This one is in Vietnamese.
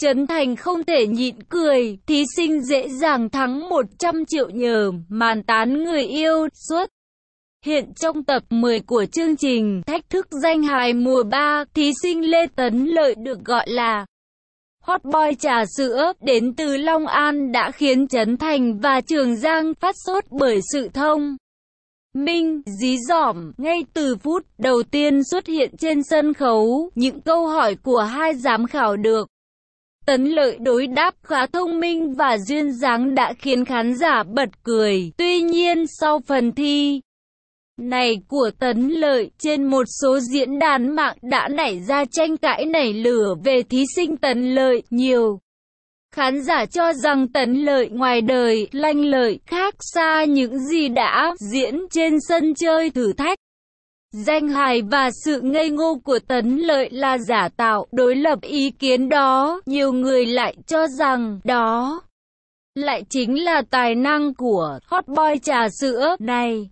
Trấn Thành không thể nhịn cười, thí sinh dễ dàng thắng 100 triệu nhờ màn tán người yêu suốt. Hiện trong tập 10 của chương trình Thách thức danh hài mùa 3, thí sinh Lê Tấn Lợi được gọi là Hot Boy trà sữa đến từ Long An đã khiến Trấn Thành và Trường Giang phát sốt bởi sự thông minh, dí dỏm, ngay từ phút đầu tiên xuất hiện trên sân khấu, những câu hỏi của hai giám khảo được Tấn lợi đối đáp khá thông minh và duyên dáng đã khiến khán giả bật cười. Tuy nhiên sau phần thi này của Tấn Lợi trên một số diễn đàn mạng đã nảy ra tranh cãi nảy lửa về thí sinh Tấn Lợi nhiều. Khán giả cho rằng Tấn Lợi ngoài đời lanh lợi khác xa những gì đã diễn trên sân chơi thử thách. Danh hài và sự ngây ngô của Tấn Lợi là giả tạo, đối lập ý kiến đó, nhiều người lại cho rằng đó lại chính là tài năng của hot boy trà sữa này.